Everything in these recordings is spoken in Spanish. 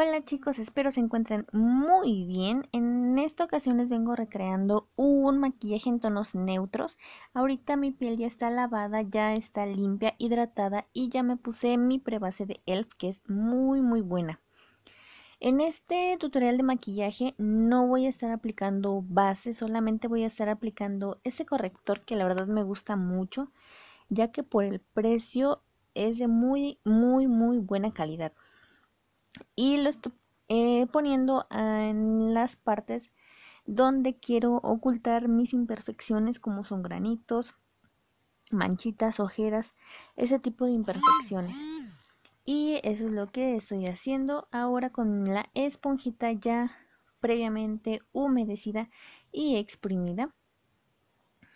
Hola chicos, espero se encuentren muy bien. En esta ocasión les vengo recreando un maquillaje en tonos neutros. Ahorita mi piel ya está lavada, ya está limpia, hidratada y ya me puse mi prebase de ELF que es muy muy buena. En este tutorial de maquillaje no voy a estar aplicando base, solamente voy a estar aplicando ese corrector que la verdad me gusta mucho, ya que por el precio es de muy muy muy buena calidad y lo estoy eh, poniendo en las partes donde quiero ocultar mis imperfecciones como son granitos, manchitas, ojeras, ese tipo de imperfecciones. Y eso es lo que estoy haciendo ahora con la esponjita ya previamente humedecida y exprimida.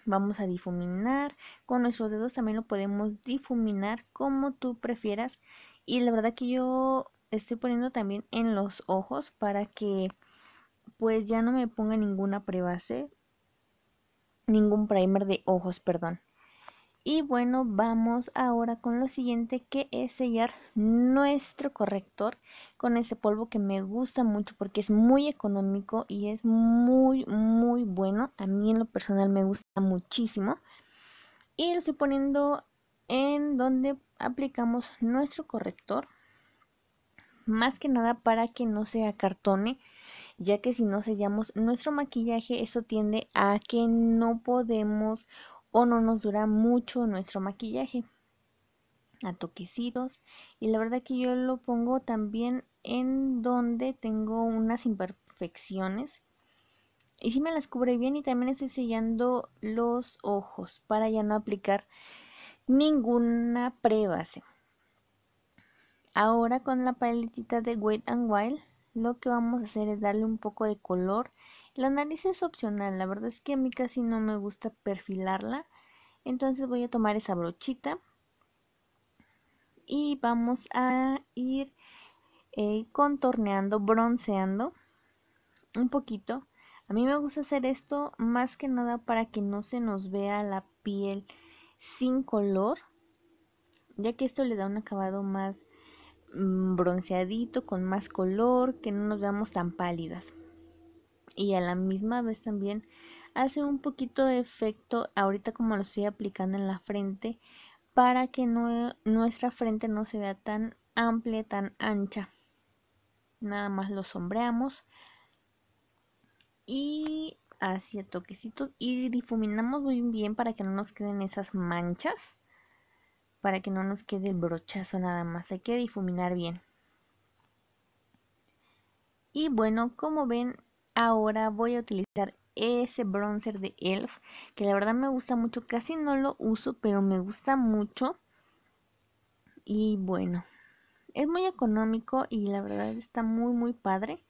Vamos a difuminar. Con nuestros dedos también lo podemos difuminar como tú prefieras. Y la verdad que yo estoy poniendo también en los ojos para que pues ya no me ponga ninguna prebase, ningún primer de ojos, perdón. Y bueno, vamos ahora con lo siguiente que es sellar nuestro corrector con ese polvo que me gusta mucho porque es muy económico y es muy muy bueno. A mí en lo personal me gusta muchísimo. Y lo estoy poniendo en donde aplicamos nuestro corrector más que nada para que no se acartone, ya que si no sellamos nuestro maquillaje, eso tiende a que no podemos o no nos dura mucho nuestro maquillaje Atoquecidos. y la verdad que yo lo pongo también en donde tengo unas imperfecciones y si me las cubre bien y también estoy sellando los ojos para ya no aplicar ninguna prebase Ahora con la paletita de Wet and Wild lo que vamos a hacer es darle un poco de color. La nariz es opcional, la verdad es que a mí casi no me gusta perfilarla. Entonces voy a tomar esa brochita y vamos a ir eh, contorneando, bronceando un poquito. A mí me gusta hacer esto más que nada para que no se nos vea la piel sin color, ya que esto le da un acabado más Mm, bronceadito, con más color, que no nos veamos tan pálidas. Y a la misma vez también hace un poquito de efecto, ahorita como lo estoy aplicando en la frente, para que nuestra frente no se vea tan amplia, tan ancha. Nada más lo sombreamos. Y así toquecitos. Y difuminamos muy bien para que no nos queden esas manchas para que no nos quede el brochazo nada más, hay que difuminar bien. Y bueno, como ven, ahora voy a utilizar ese bronzer de ELF, que la verdad me gusta mucho, casi no lo uso, pero me gusta mucho. Y bueno, es muy económico y la verdad está muy muy padre.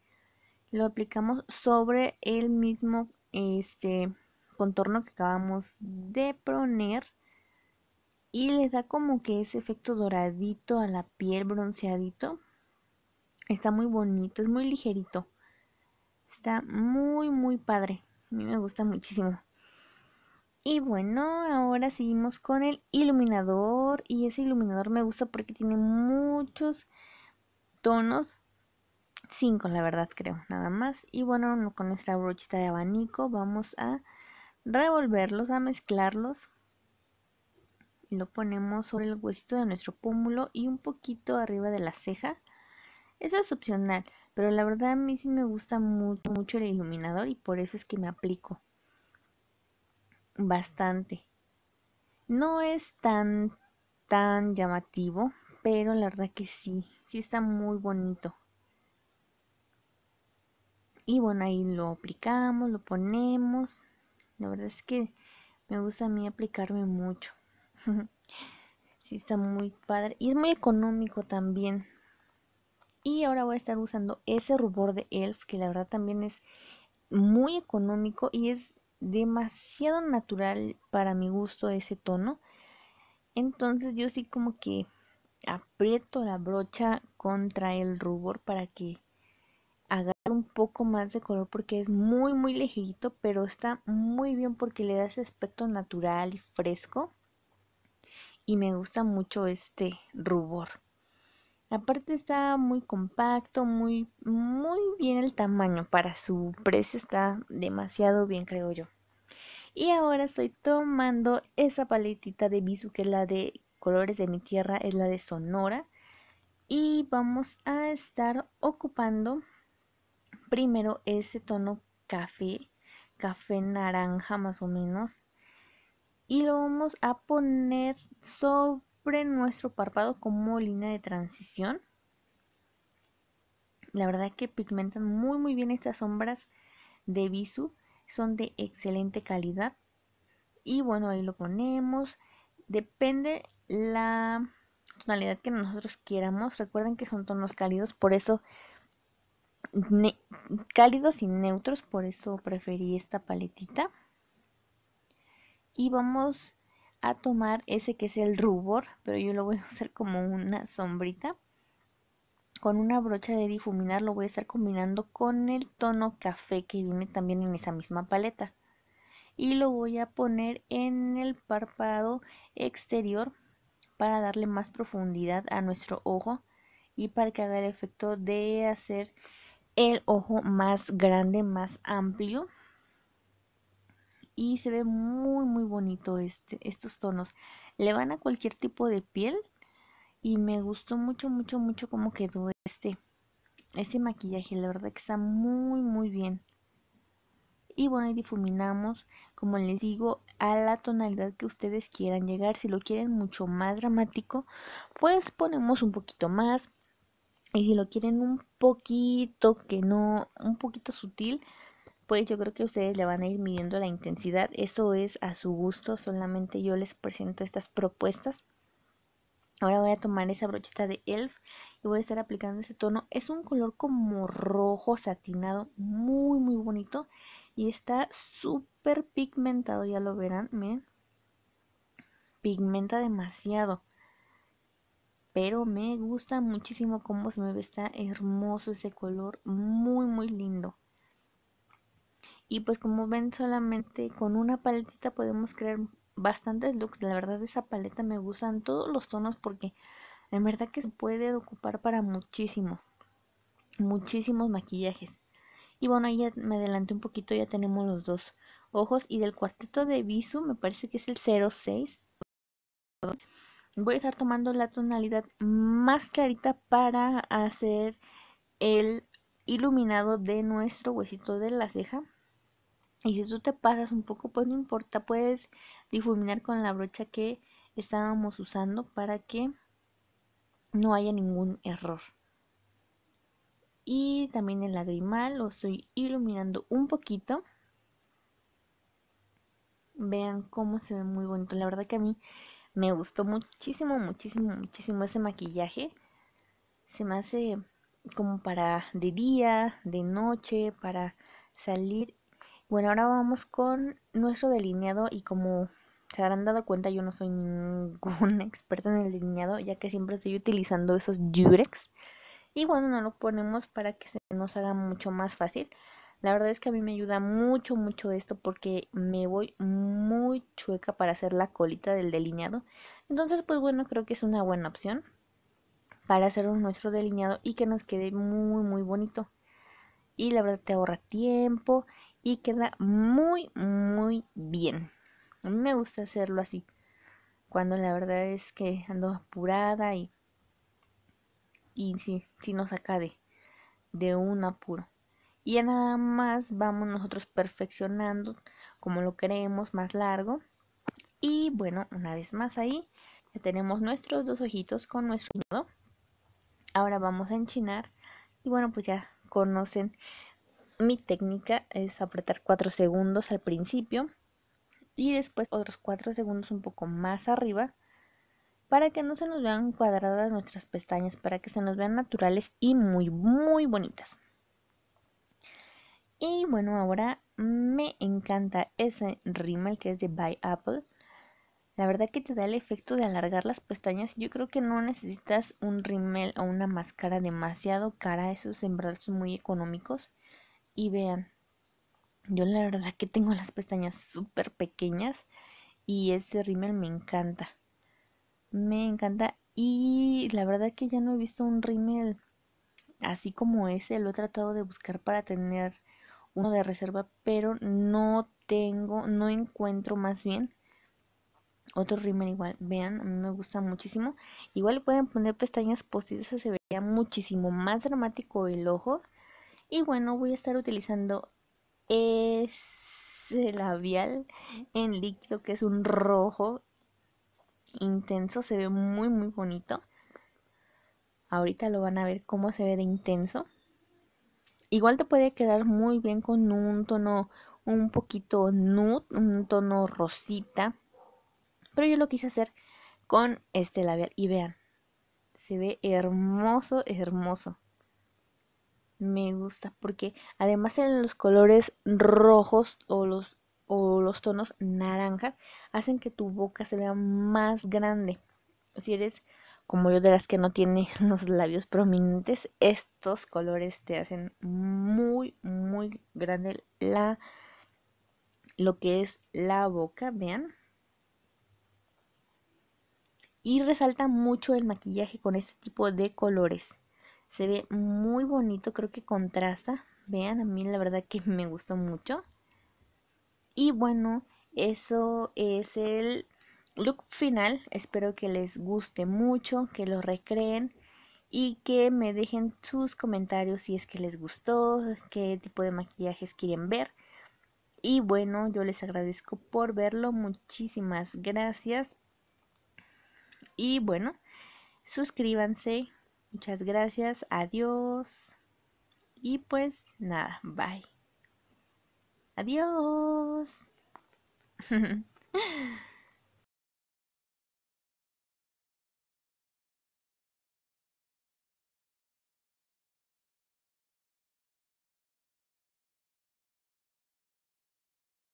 Lo aplicamos sobre el mismo este contorno que acabamos de poner y le da como que ese efecto doradito a la piel, bronceadito. Está muy bonito, es muy ligerito. Está muy, muy padre. A mí me gusta muchísimo. Y bueno, ahora seguimos con el iluminador. Y ese iluminador me gusta porque tiene muchos tonos. Cinco, la verdad, creo, nada más. Y bueno, con nuestra brochita de abanico vamos a revolverlos, a mezclarlos lo ponemos sobre el huesito de nuestro pómulo y un poquito arriba de la ceja. Eso es opcional, pero la verdad a mí sí me gusta mucho, el iluminador y por eso es que me aplico bastante. No es tan, tan llamativo, pero la verdad que sí, sí está muy bonito. Y bueno, ahí lo aplicamos, lo ponemos. La verdad es que me gusta a mí aplicarme mucho sí, está muy padre. Y es muy económico también. Y ahora voy a estar usando ese rubor de Elf, que la verdad también es muy económico y es demasiado natural para mi gusto ese tono. Entonces yo sí como que aprieto la brocha contra el rubor para que agarre un poco más de color porque es muy muy ligerito, pero está muy bien porque le da ese aspecto natural y fresco y me gusta mucho este rubor. Aparte está muy compacto, muy, muy bien el tamaño. Para su precio está demasiado bien, creo yo. Y ahora estoy tomando esa paletita de Bisu, que es la de colores de mi tierra, es la de Sonora. Y vamos a estar ocupando primero ese tono café, café naranja más o menos y lo vamos a poner sobre nuestro párpado como línea de transición. La verdad que pigmentan muy muy bien estas sombras de Visu, son de excelente calidad. Y bueno, ahí lo ponemos. Depende la tonalidad que nosotros queramos. Recuerden que son tonos cálidos, por eso cálidos y neutros, por eso preferí esta paletita y vamos a tomar ese que es el rubor, pero yo lo voy a usar como una sombrita. Con una brocha de difuminar lo voy a estar combinando con el tono café que viene también en esa misma paleta. Y lo voy a poner en el párpado exterior para darle más profundidad a nuestro ojo y para que haga el efecto de hacer el ojo más grande, más amplio y se ve muy muy bonito este, estos tonos. Le van a cualquier tipo de piel y me gustó mucho mucho mucho cómo quedó este, este maquillaje. La verdad que está muy muy bien. Y bueno, y difuminamos, como les digo, a la tonalidad que ustedes quieran llegar. Si lo quieren mucho más dramático, pues ponemos un poquito más. Y si lo quieren un poquito que no, un poquito sutil, pues yo creo que ustedes le van a ir midiendo la intensidad. Eso es a su gusto, solamente yo les presento estas propuestas. Ahora voy a tomar esa brochita de ELF y voy a estar aplicando ese tono. Es un color como rojo satinado, muy muy bonito. Y está súper pigmentado, ya lo verán, miren. Pigmenta demasiado. Pero me gusta muchísimo cómo se me ve, está hermoso ese color, muy muy lindo. Y pues como ven solamente con una paletita podemos crear bastantes looks. La verdad esa paleta me gustan todos los tonos porque en verdad que se puede ocupar para muchísimo. Muchísimos maquillajes. Y bueno, ya me adelanté un poquito, ya tenemos los dos ojos. Y del cuarteto de Visu me parece que es el 06. Voy a estar tomando la tonalidad más clarita para hacer el iluminado de nuestro huesito de la ceja y si tú te pasas un poco, pues no importa, puedes difuminar con la brocha que estábamos usando para que no haya ningún error. Y también el lagrimal lo estoy iluminando un poquito. Vean cómo se ve muy bonito. La verdad que a mí me gustó muchísimo, muchísimo, muchísimo ese maquillaje. Se me hace como para de día, de noche, para salir bueno, ahora vamos con nuestro delineado y como se habrán dado cuenta yo no soy ningún experto en el delineado ya que siempre estoy utilizando esos jurex. y bueno, no lo ponemos para que se nos haga mucho más fácil. La verdad es que a mí me ayuda mucho, mucho esto porque me voy muy chueca para hacer la colita del delineado. Entonces, pues bueno, creo que es una buena opción para hacer nuestro delineado y que nos quede muy, muy bonito. Y la verdad te ahorra tiempo y queda muy, muy bien. A mí me gusta hacerlo así, cuando la verdad es que ando apurada y, y si nos saca de, de un apuro. Y ya nada más vamos nosotros perfeccionando como lo queremos, más largo. Y bueno, una vez más ahí, ya tenemos nuestros dos ojitos con nuestro nudo. Ahora vamos a enchinar. Y bueno, pues ya conocen mi técnica es apretar 4 segundos al principio y después otros 4 segundos un poco más arriba para que no se nos vean cuadradas nuestras pestañas, para que se nos vean naturales y muy, muy bonitas. Y bueno, ahora me encanta ese rímel que es de By Apple. La verdad que te da el efecto de alargar las pestañas. Yo creo que no necesitas un rímel o una máscara demasiado cara. Esos en verdad son muy económicos y vean. Yo la verdad que tengo las pestañas súper pequeñas y este rímel me encanta. Me encanta y la verdad que ya no he visto un rímel así como ese. Lo he tratado de buscar para tener uno de reserva, pero no tengo, no encuentro más bien otro rímel igual. Vean, a mí me gusta muchísimo. Igual pueden poner pestañas postizas, se vería muchísimo más dramático el ojo y bueno, voy a estar utilizando ese labial en líquido que es un rojo intenso. Se ve muy, muy bonito. Ahorita lo van a ver cómo se ve de intenso. Igual te puede quedar muy bien con un tono un poquito nude, un tono rosita. Pero yo lo quise hacer con este labial. Y vean, se ve hermoso, hermoso me gusta porque además en los colores rojos o los o los tonos naranja hacen que tu boca se vea más grande. Si eres como yo de las que no tiene los labios prominentes, estos colores te hacen muy muy grande la lo que es la boca, vean. Y resalta mucho el maquillaje con este tipo de colores. Se ve muy bonito, creo que contrasta. Vean, a mí la verdad que me gustó mucho. Y bueno, eso es el look final. Espero que les guste mucho, que lo recreen y que me dejen sus comentarios si es que les gustó, qué tipo de maquillajes quieren ver. Y bueno, yo les agradezco por verlo. Muchísimas gracias. Y bueno, suscríbanse, Muchas gracias, adiós. Y pues nada, bye. Adiós.